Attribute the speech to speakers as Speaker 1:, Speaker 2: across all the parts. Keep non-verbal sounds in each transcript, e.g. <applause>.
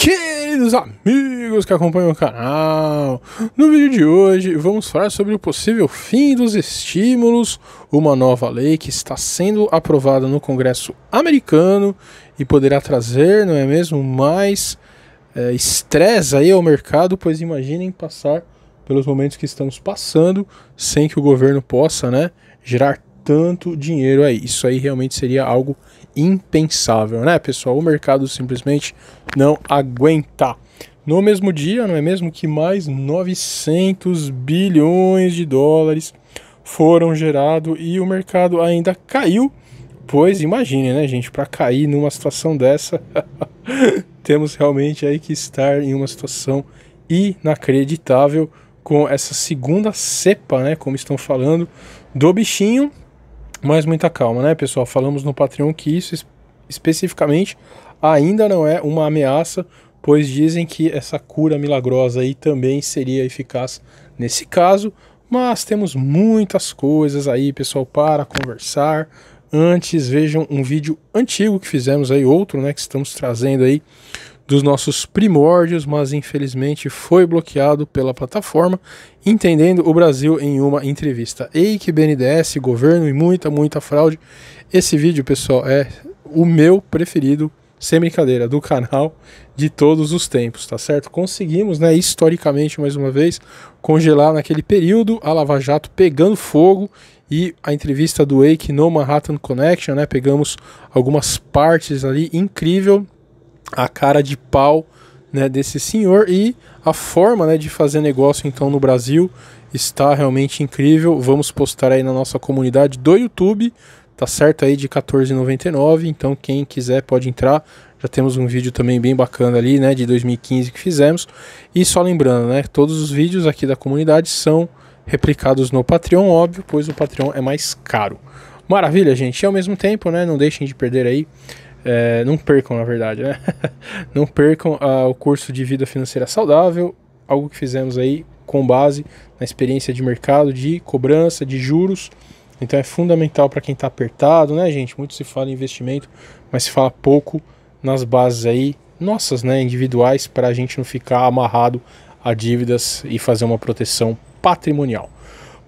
Speaker 1: Queridos amigos que acompanham o canal, no vídeo de hoje vamos falar sobre o possível fim dos estímulos, uma nova lei que está sendo aprovada no Congresso americano e poderá trazer, não é mesmo, mais é, estresse é, aí ao mercado, pois imaginem passar pelos momentos que estamos passando sem que o governo possa, né, gerar tanto dinheiro aí. Isso aí realmente seria algo impensável, né, pessoal? O mercado simplesmente não aguenta. No mesmo dia, não é mesmo que mais 900 bilhões de dólares foram gerados e o mercado ainda caiu. Pois imagine, né, gente, para cair numa situação dessa, <laughs> temos realmente aí que estar em uma situação inacreditável com essa segunda cepa, né, como estão falando, do bichinho mas muita calma, né, pessoal? Falamos no Patreon que isso especificamente ainda não é uma ameaça, pois dizem que essa cura milagrosa aí também seria eficaz nesse caso, mas temos muitas coisas aí, pessoal, para conversar. Antes, vejam um vídeo antigo que fizemos aí, outro, né, que estamos trazendo aí dos nossos primórdios, mas infelizmente foi bloqueado pela plataforma, entendendo o Brasil em uma entrevista. Ei, que BNDES, governo e muita, muita fraude. Esse vídeo, pessoal, é o meu preferido, sem brincadeira, do canal de todos os tempos, tá certo? Conseguimos, né, historicamente, mais uma vez, congelar naquele período a Lava Jato pegando fogo e a entrevista do Eike no Manhattan Connection, né? Pegamos algumas partes ali, incrível, a cara de pau né, desse senhor e a forma né, de fazer negócio então no Brasil está realmente incrível. Vamos postar aí na nossa comunidade do YouTube, tá certo aí de 14,99, então quem quiser pode entrar. Já temos um vídeo também bem bacana ali, né, de 2015 que fizemos. E só lembrando, né, todos os vídeos aqui da comunidade são replicados no Patreon, óbvio, pois o Patreon é mais caro. Maravilha, gente. E ao mesmo tempo, né, não deixem de perder aí é, não percam, na verdade, né? <laughs> não percam ah, o curso de vida financeira saudável, algo que fizemos aí com base na experiência de mercado, de cobrança, de juros. Então é fundamental para quem está apertado, né, gente? Muito se fala em investimento, mas se fala pouco nas bases aí, nossas, né, individuais, para a gente não ficar amarrado a dívidas e fazer uma proteção patrimonial.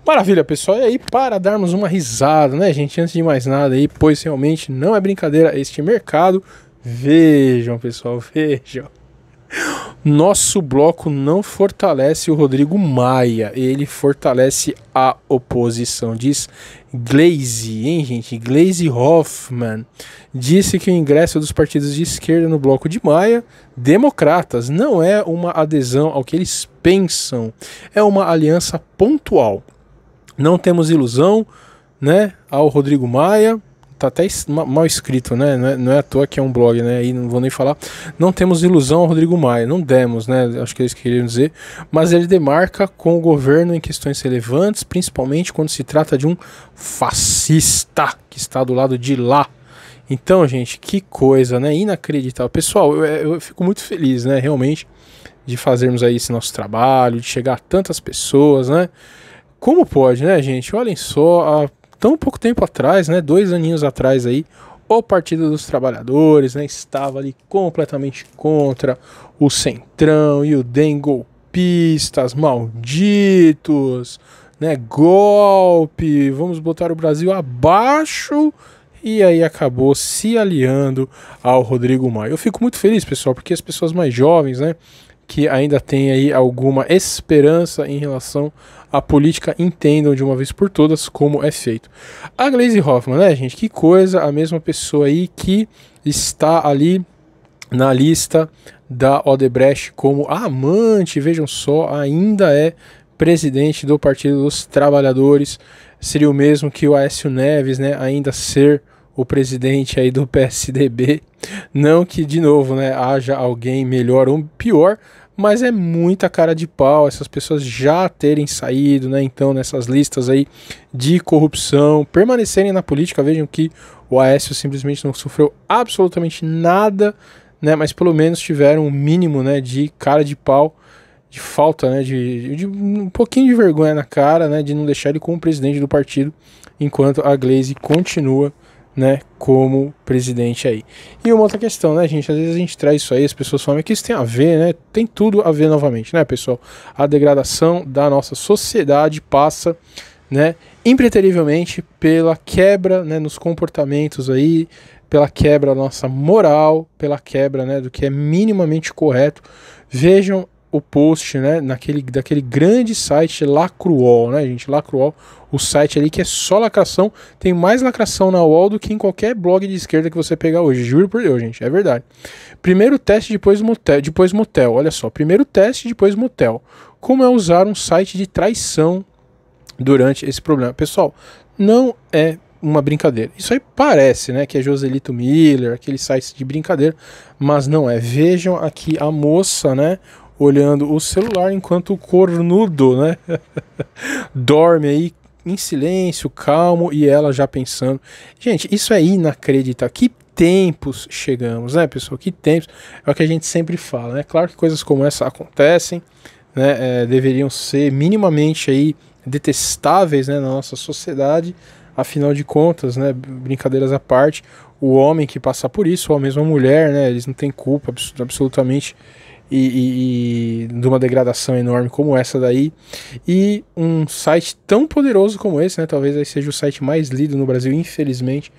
Speaker 1: Maravilha, pessoal. E aí, para darmos uma risada, né, gente? Antes de mais nada aí, pois realmente não é brincadeira este mercado. Vejam, pessoal, <laughs> vejam. Nosso bloco não fortalece o Rodrigo Maia, ele fortalece a oposição, diz Glaze, hein, gente? Glaze Hoffman disse que o ingresso dos partidos de esquerda no bloco de Maia, democratas, não é uma adesão ao que eles pensam, é uma aliança pontual. Não temos ilusão, né? Ao Rodrigo Maia. Tá até mal escrito, né? Não é, não é à toa que é um blog, né? Aí não vou nem falar. Não temos ilusão ao Rodrigo Maia. Não demos, né? Acho que é eles queriam dizer. Mas ele demarca com o governo em questões relevantes, principalmente quando se trata de um fascista que está do lado de lá. Então, gente, que coisa, né? Inacreditável. Pessoal, eu, é, eu fico muito feliz, né? Realmente de fazermos aí esse nosso trabalho, de chegar a tantas pessoas, né? Como pode, né, gente? Olhem só, há tão pouco tempo atrás, né, dois aninhos atrás aí, o Partido dos Trabalhadores, né, estava ali completamente contra o Centrão e o DEM golpistas, malditos, né, golpe, vamos botar o Brasil abaixo e aí acabou se aliando ao Rodrigo Maia. Eu fico muito feliz, pessoal, porque as pessoas mais jovens, né, que ainda tem aí alguma esperança em relação à política entendam de uma vez por todas como é feito. A Glaze Hoffman, né, gente? Que coisa, a mesma pessoa aí que está ali na lista da Odebrecht como amante, vejam só, ainda é presidente do Partido dos Trabalhadores. Seria o mesmo que o Aécio Neves, né, ainda ser o presidente aí do PSDB. Não que, de novo, né, haja alguém melhor ou pior, mas é muita cara de pau essas pessoas já terem saído, né? Então, nessas listas aí de corrupção, permanecerem na política, vejam que o Aécio simplesmente não sofreu absolutamente nada, né? Mas pelo menos tiveram um mínimo, né, de cara de pau, de falta, né, de, de um pouquinho de vergonha na cara, né, de não deixar ele como presidente do partido, enquanto a Glaze continua né, como presidente aí. E uma outra questão, né, gente, às vezes a gente traz isso aí, as pessoas falam que isso tem a ver, né, tem tudo a ver novamente, né, pessoal. A degradação da nossa sociedade passa, né, impreterivelmente pela quebra, né, nos comportamentos aí, pela quebra da nossa moral, pela quebra, né, do que é minimamente correto. Vejam o post, né, naquele, daquele grande site Lacruol, né, gente, Lacruol, o site ali que é só lacração, tem mais lacração na UOL do que em qualquer blog de esquerda que você pegar hoje, juro por Deus, gente, é verdade. Primeiro teste, depois motel, depois motel, olha só, primeiro teste, depois motel. Como é usar um site de traição durante esse problema? Pessoal, não é uma brincadeira. Isso aí parece, né, que é Joselito Miller, aquele site de brincadeira, mas não é. Vejam aqui a moça, né, olhando o celular enquanto o cornudo, né? <laughs> Dorme aí em silêncio, calmo e ela já pensando. Gente, isso é inacreditável. Que tempos chegamos, né, pessoal? Que tempos. É o que a gente sempre fala, né? Claro que coisas como essa acontecem, né? É, deveriam ser minimamente aí detestáveis, né, na nossa sociedade. Afinal de contas, né, brincadeiras à parte, o homem que passar por isso, ou mesmo a mulher, né, eles não têm culpa absolutamente e, e, e, de uma degradação enorme como essa daí. E um site tão poderoso como esse, né? Talvez aí seja o site mais lido no Brasil, infelizmente.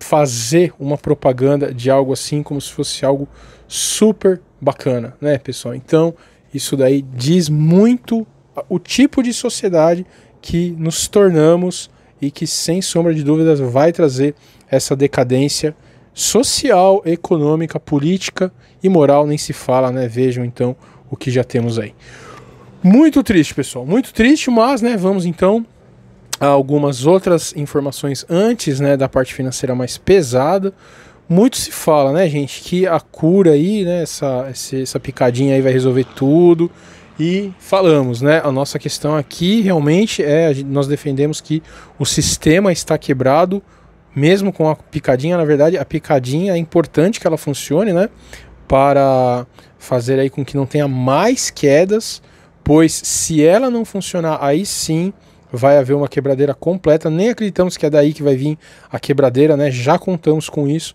Speaker 1: Fazer uma propaganda de algo assim como se fosse algo super bacana, né, pessoal? Então, isso daí diz muito o tipo de sociedade que nos tornamos e que, sem sombra de dúvidas, vai trazer essa decadência social, econômica, política e moral nem se fala, né? Vejam então o que já temos aí. Muito triste, pessoal, muito triste, mas né, vamos então a algumas outras informações antes, né, da parte financeira mais pesada. Muito se fala, né, gente, que a cura aí, né, essa, essa picadinha aí vai resolver tudo. E falamos, né? A nossa questão aqui realmente é nós defendemos que o sistema está quebrado mesmo com a picadinha, na verdade, a picadinha é importante que ela funcione, né? Para fazer aí com que não tenha mais quedas, pois se ela não funcionar, aí sim vai haver uma quebradeira completa. Nem acreditamos que é daí que vai vir a quebradeira, né? Já contamos com isso.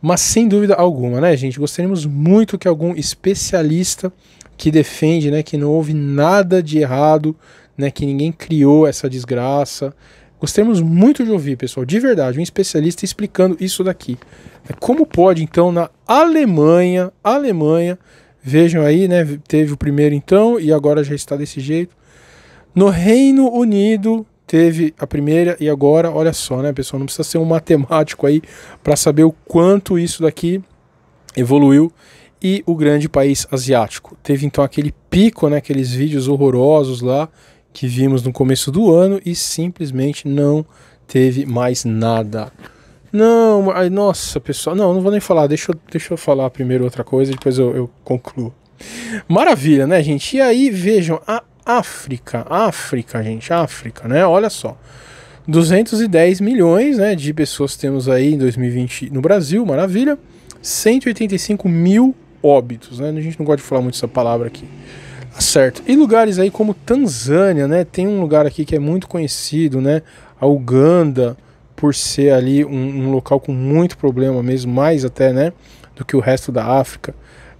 Speaker 1: Mas sem dúvida alguma, né, gente? Gostaríamos muito que algum especialista que defende, né, que não houve nada de errado, né, que ninguém criou essa desgraça, Gostaríamos muito de ouvir, pessoal, de verdade, um especialista explicando isso daqui. É, como pode, então, na Alemanha, Alemanha, vejam aí, né? Teve o primeiro então e agora já está desse jeito. No Reino Unido teve a primeira e agora, olha só, né, pessoal, não precisa ser um matemático aí para saber o quanto isso daqui evoluiu e o grande país asiático. Teve então aquele pico, né, aqueles vídeos horrorosos lá que vimos no começo do ano e simplesmente não teve mais nada. Não, ai, nossa, pessoal, não, não vou nem falar, deixa eu, deixa eu falar primeiro outra coisa, depois eu, eu concluo. Maravilha, né, gente? E aí, vejam, a África, África, gente, África, né? Olha só. 210 milhões né, de pessoas temos aí em 2020 no Brasil, maravilha. 185 mil óbitos, né? A gente não gosta de falar muito essa palavra aqui. Certo. E lugares aí como Tanzânia, né? Tem um lugar aqui que é muito conhecido, né? A Uganda, por ser ali um, um local com muito problema mesmo, mais até, né? Do que o resto da África.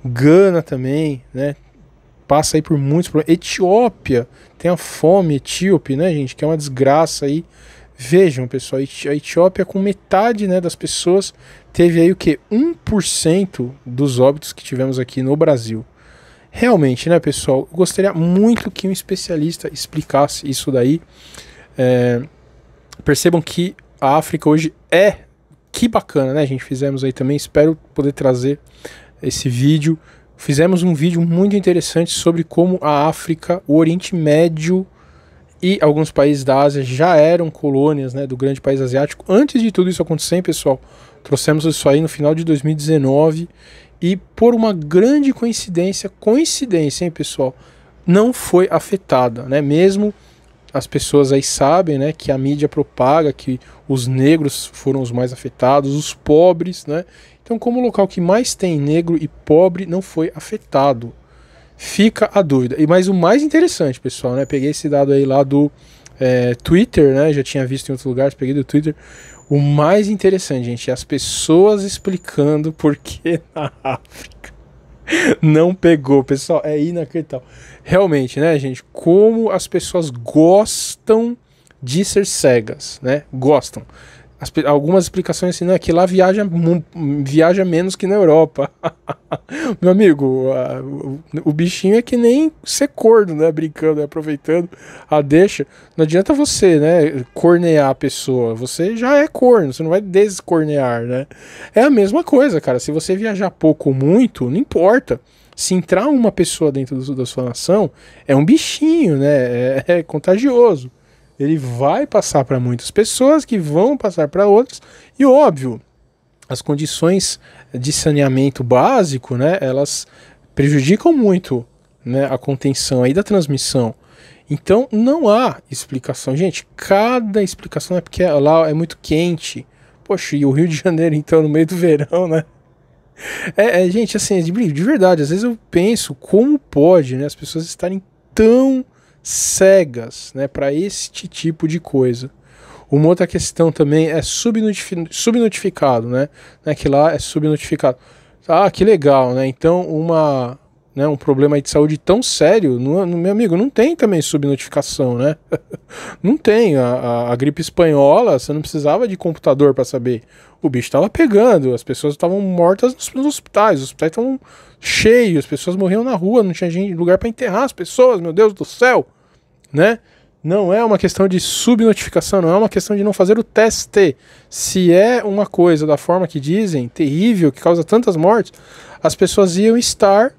Speaker 1: Gana também, né? Passa aí por muitos problemas. Etiópia, tem a fome etíope, né, gente? Que é uma desgraça aí. Vejam, pessoal, a Etiópia com metade né, das pessoas teve aí o que? 1% dos óbitos que tivemos aqui no Brasil. Realmente, né, pessoal? Eu gostaria muito que um especialista explicasse isso daí. É, percebam que a África hoje é. Que bacana, né? A gente fizemos aí também. Espero poder trazer esse vídeo. Fizemos um vídeo muito interessante sobre como a África, o Oriente Médio e alguns países da Ásia já eram colônias né, do grande país asiático. Antes de tudo isso acontecer, pessoal, trouxemos isso aí no final de 2019 e por uma grande coincidência, coincidência, hein, pessoal, não foi afetada, né? Mesmo as pessoas aí sabem, né, que a mídia propaga que os negros foram os mais afetados, os pobres, né? Então, como o local que mais tem negro e pobre não foi afetado, fica a dúvida. E mais o mais interessante, pessoal, né? Peguei esse dado aí lá do é, Twitter, né? Já tinha visto em outros lugares, peguei do Twitter. O mais interessante, gente, é as pessoas explicando por que na <laughs> África não pegou. Pessoal, é inacreditável. Realmente, né, gente, como as pessoas gostam de ser cegas, né? Gostam. As, algumas explicações assim, né? que lá viaja, viaja menos que na Europa. <laughs> Meu amigo, a, o, o, bichinho é que nem ser corno, né? Brincando, né? aproveitando a deixa. Não adianta você, né, cornear a pessoa. Você já é corno, você não vai descornear, né? É a mesma coisa, cara. Se você viajar pouco ou muito, não importa se entrar uma pessoa dentro do, da sua nação, é um bichinho, né? É, é contagioso. Ele vai passar para muitas pessoas que vão passar para outras. E óbvio, as condições de saneamento básico, né, elas prejudicam muito né, a contenção aí da transmissão. Então não há explicação, gente. Cada explicação é porque lá é muito quente. Poxa, e o Rio de Janeiro então no meio do verão, né? É, é gente, assim, é de, de verdade, às vezes eu penso como pode, né, as pessoas estarem tão cegas né, para este tipo de coisa. Uma outra questão também é subnotificado, né? né? Que lá é subnotificado. Ah, que legal, né? Então, uma né, um problema de saúde tão sério, no, no, meu amigo, não tem também subnotificação, né? <laughs> não tem. A, a, a, gripe espanhola, você não precisava de computador para saber. O bicho estava pegando, as pessoas estavam mortas nos, nos, hospitais, os hospitais estavam cheios, as pessoas morriam na rua, não tinha gente, lugar para enterrar as pessoas, meu Deus do céu, né? Não é uma questão de subnotificação, não é uma questão de não fazer o teste. Se é uma coisa da forma que dizem, terrível, que causa tantas mortes, as pessoas iam estar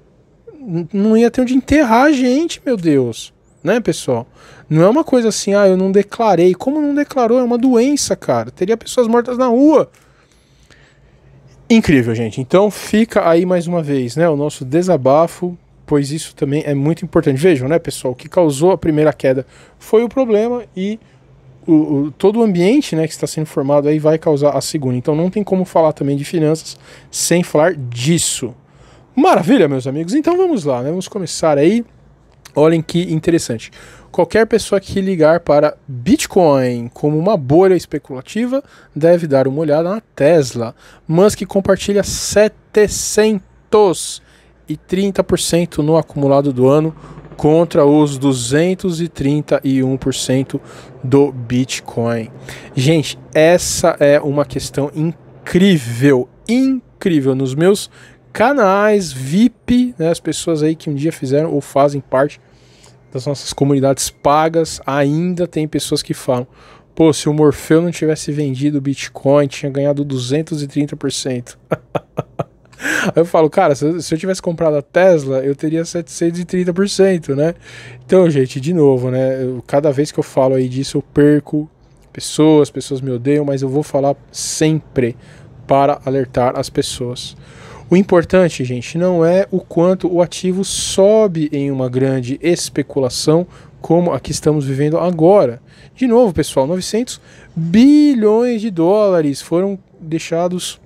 Speaker 1: não ia ter onde enterrar a gente, meu Deus. Né, pessoal? Não é uma coisa assim, ah, eu não declarei. Como não declarou? É uma doença, cara. Teria pessoas mortas na rua. Incrível, gente. Então fica aí mais uma vez, né, o nosso desabafo, pois isso também é muito importante. Vejam, né, pessoal, o que causou a primeira queda foi o problema e o, o, todo o ambiente né, que está sendo formado aí vai causar a segunda. Então não tem como falar também de finanças sem falar disso. Maravilha, meus amigos. Então vamos lá, né? Vamos começar aí. Olhem que interessante. Qualquer pessoa que ligar para Bitcoin como uma bolha especulativa deve dar uma olhada na Tesla. Musk compartilha 730% no acumulado do ano contra os 231% do Bitcoin. Gente, essa é uma questão incrível, incrível nos meus canais VIP, né, as pessoas aí que um dia fizeram ou fazem parte das nossas comunidades pagas, ainda tem pessoas que falam: pô, se o Morfeu não tivesse vendido Bitcoin, tinha ganhado 230%. <laughs> Aí eu falo, cara, se eu tivesse comprado a Tesla, eu teria 730%, né? Então, gente, de novo, né? Eu, cada vez que eu falo aí disso, eu perco pessoas, pessoas me odeiam, mas eu vou falar sempre para alertar as pessoas. O importante, gente, não é o quanto o ativo sobe em uma grande especulação como a que estamos vivendo agora. De novo, pessoal, 900 bilhões de dólares foram deixados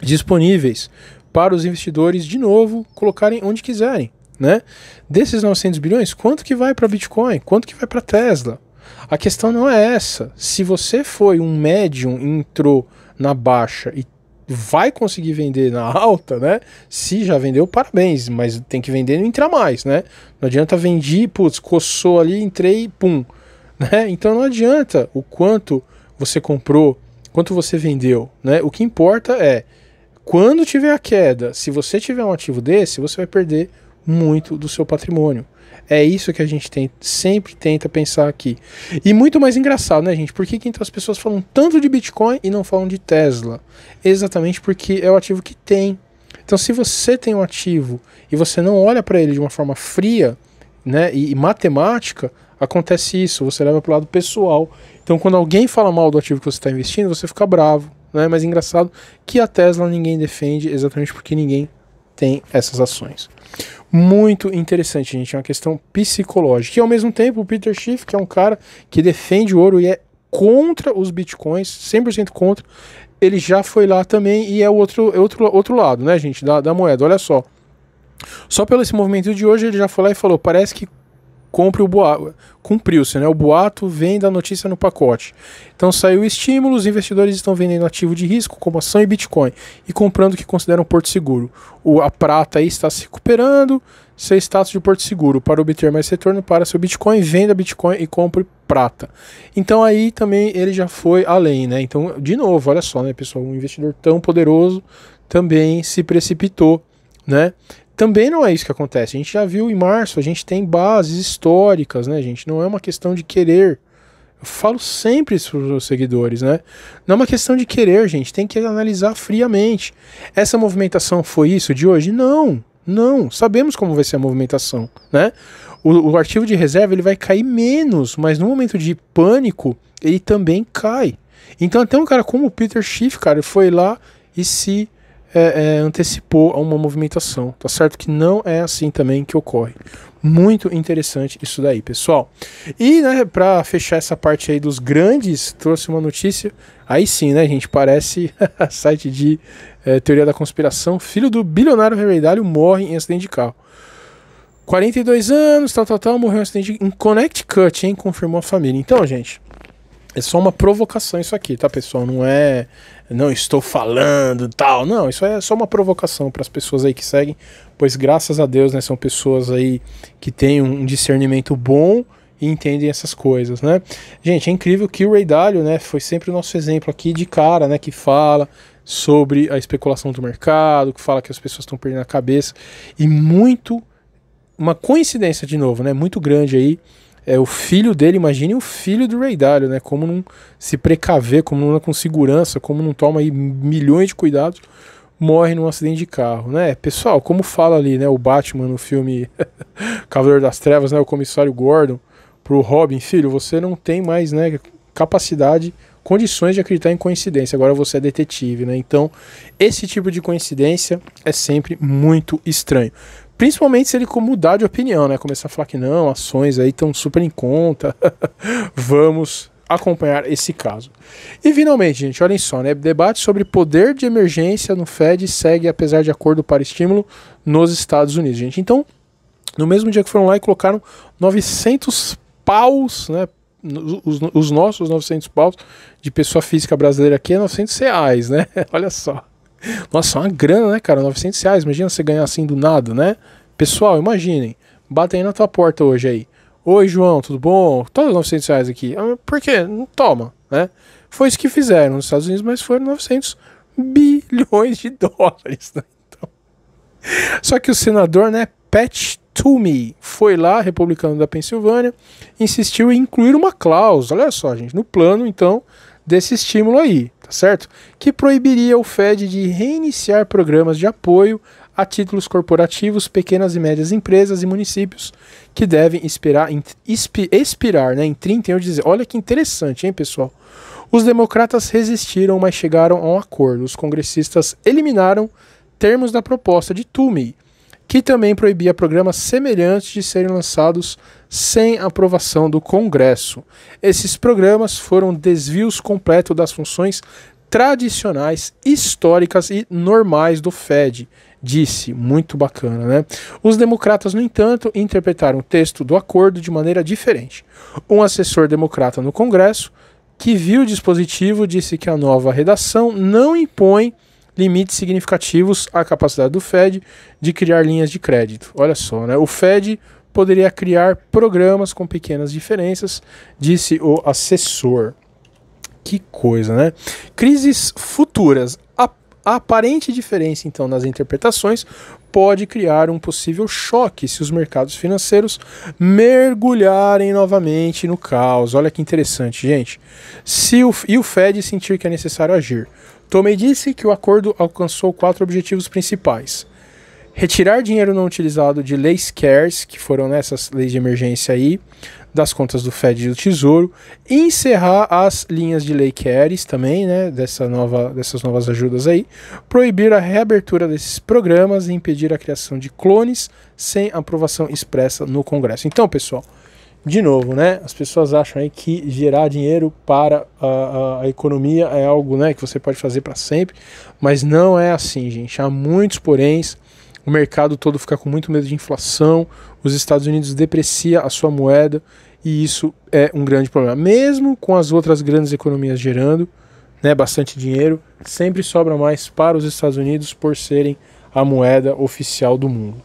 Speaker 1: disponíveis para os investidores de novo colocarem onde quiserem, né? Desses 900 bilhões, quanto que vai para Bitcoin? Quanto que vai para Tesla? A questão não é essa. Se você foi um médium, entrou na baixa e vai conseguir vender na <laughs> alta, né? Se já vendeu, parabéns, mas tem que vender e não entrar mais, né? Não adianta vendi, putz, coçou ali, entrei, pum, <laughs> né? Então não adianta o quanto você comprou, quanto você vendeu, né? O que importa é quando tiver a queda, se você tiver um ativo desse, você vai perder muito do seu patrimônio. É isso que a gente tem, sempre tenta pensar aqui. E muito mais engraçado, né, gente? Por que, que então as pessoas falam tanto de Bitcoin e não falam de Tesla? Exatamente porque é o ativo que tem. Então, se você tem um ativo e você não olha para ele de uma forma fria né, e, e matemática, acontece isso. Você leva para o lado pessoal. Então, quando alguém fala mal do ativo que você está investindo, você fica bravo. Né? Mas é engraçado que a Tesla ninguém defende exatamente porque ninguém tem essas ações muito interessante, gente. É uma questão psicológica. E ao mesmo tempo, o Peter Schiff, que é um cara que defende o ouro e é contra os bitcoins, 100% contra, ele já foi lá também e é o outro, é outro, outro lado, né, gente, da, da moeda. Olha só. Só pelo esse movimento de hoje, ele já foi lá e falou: parece que compre o boato. Cumpriu-se, né? O boato vem da notícia no pacote. Então saiu estímulo, os investidores estão vendendo ativo de risco, como ação e Bitcoin, e comprando o que consideram porto seguro. O, a prata aí está se recuperando, seu status de porto seguro. Para obter mais retorno para seu Bitcoin, venda Bitcoin e compre prata. Então aí também ele já foi além, né? Então, de novo, olha só, né, pessoal? Um investidor tão poderoso também se precipitou, né? também não é isso que acontece. A gente já viu em março, a gente tem bases históricas, né, gente? Não é uma questão de querer. Eu falo sempre isso para os seguidores, né? Não é uma questão de querer, gente. Tem que analisar friamente. Essa movimentação foi isso de hoje? Não, não. Sabemos como vai ser a movimentação, né? O, o arquivo de reserva ele vai cair menos, mas no momento de pânico ele também cai. Então até um cara como o Peter Schiff, cara, foi lá e se é, é, antecipou a uma movimentação. Tá certo que não é assim também que ocorre. Muito interessante isso daí, pessoal. E, né, para fechar essa parte aí dos grandes, trouxe uma notícia. Aí sim, né, gente? Parece <laughs> site de é, teoria da conspiração. Filho do bilionário Dalio morre em acidente de carro. 42 anos, tal, tal, tal, morreu em Connecticut, acidente em Connecticut, hein? Confirmou a família. Então, gente, é só uma provocação isso aqui, tá, pessoal? Não é não estou falando tal. Não, isso é só uma provocação para as pessoas aí que seguem, pois graças a Deus, né, são pessoas aí que têm um discernimento bom e entendem essas coisas, né? Gente, é incrível que o Ray Dalio, né, foi sempre o nosso exemplo aqui de cara, né, que fala sobre a especulação do mercado, que fala que as pessoas estão perdendo a cabeça e muito uma coincidência de novo, né, muito grande aí é o filho dele, imagine o filho do Ray Dalio, né? Como não se precaver, como não anda com segurança, como não toma aí milhões de cuidados, morre num acidente de carro, né? Pessoal, como fala ali, né, o Batman no filme <laughs> Cavaleiro das Trevas, né, o comissário Gordon pro Robin, filho, você não tem mais, né, capacidade, condições de acreditar em coincidência. Agora você é detetive, né? Então, esse tipo de coincidência é sempre muito estranho. Principalmente se ele mudar de opinião, né? Começar a falar que não, ações aí estão super em conta. <laughs> Vamos acompanhar esse caso. E finalmente, gente, olhem só, né? Debate sobre poder de emergência no Fed segue apesar de acordo para estímulo nos Estados Unidos, gente. Então, no mesmo dia que foram lá e colocaram 900 paus, né? Os, os nossos 900 paus de pessoa física brasileira aqui é 900 reais, né? <laughs> Olha só. Nossa, uma grana, né, cara? 900 reais. Imagina você ganhar assim do nada, né? Pessoal, imaginem. Batem na tua porta hoje aí. Oi, João, tudo bom? Toma 900 reais aqui. Ah, por quê? Não toma, né? Foi isso que fizeram nos Estados Unidos, mas foram 900 bilhões de <laughs> dólares, né? Então. Só que o senador, né, Pat Toomey, foi lá, republicano da Pensilvânia, insistiu em incluir uma cláusula, olha só, gente, no plano, então, desse estímulo aí tá certo? Que proibiria o Fed de reiniciar programas de apoio a títulos corporativos, pequenas e médias empresas e municípios que devem expirar, expirar né, em 31 de dezembro. Olha que interessante, hein, pessoal? Os democratas resistiram, mas chegaram a um acordo. Os congressistas eliminaram termos da proposta de Toomey que também proibia programas semelhantes de serem lançados sem aprovação do Congresso. Esses programas foram desvios completos das funções tradicionais, históricas e normais do Fed, disse. Muito bacana, né? Os democratas, no entanto, interpretaram o texto do acordo de maneira diferente. Um assessor democrata no Congresso, que viu o dispositivo, disse que a nova redação não impõe limites significativos à capacidade do Fed de criar linhas de crédito. Olha só, né? O Fed poderia criar programas com pequenas diferenças, disse o assessor. Que coisa, né? Crises futuras. A aparente diferença, então, nas interpretações pode criar um possível choque se os mercados financeiros mergulharem novamente no caos. Olha que interessante, gente. Se o, e o Fed sentir que é necessário agir. Tomei disse que o acordo alcançou quatro objetivos principais. Retirar dinheiro não utilizado de leis CARES, que foram nessas né, leis de emergência aí, das contas do Fed e do Tesouro, encerrar as linhas de lei CARES também, né, dessa nova, dessas novas ajudas aí, proibir a reabertura desses programas e impedir a criação de clones sem aprovação expressa no Congresso. Então, pessoal, de novo, né? As pessoas acham aí que gerar dinheiro para a, a, a economia é algo né, que você pode fazer para sempre, mas não é assim, gente. Há muitos poréns, o mercado todo fica com muito medo de inflação, os Estados Unidos deprecia a sua moeda e isso é um grande problema. Mesmo com as outras grandes economias gerando né, bastante dinheiro, sempre sobra mais para os Estados Unidos por serem a moeda oficial do mundo.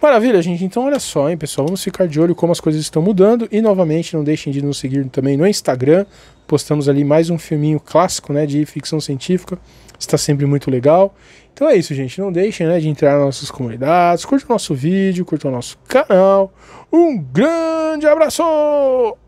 Speaker 1: Maravilha, gente. Então, olha só, hein, pessoal. Vamos ficar de olho como as coisas estão mudando. E, novamente, não deixem de nos seguir também no Instagram. Postamos ali mais um filminho clássico, né, de ficção científica. Está sempre muito legal. Então é isso, gente. Não deixem, né, de entrar nas nossas comunidades. Curta o nosso vídeo, curta o nosso canal. Um grande abraço!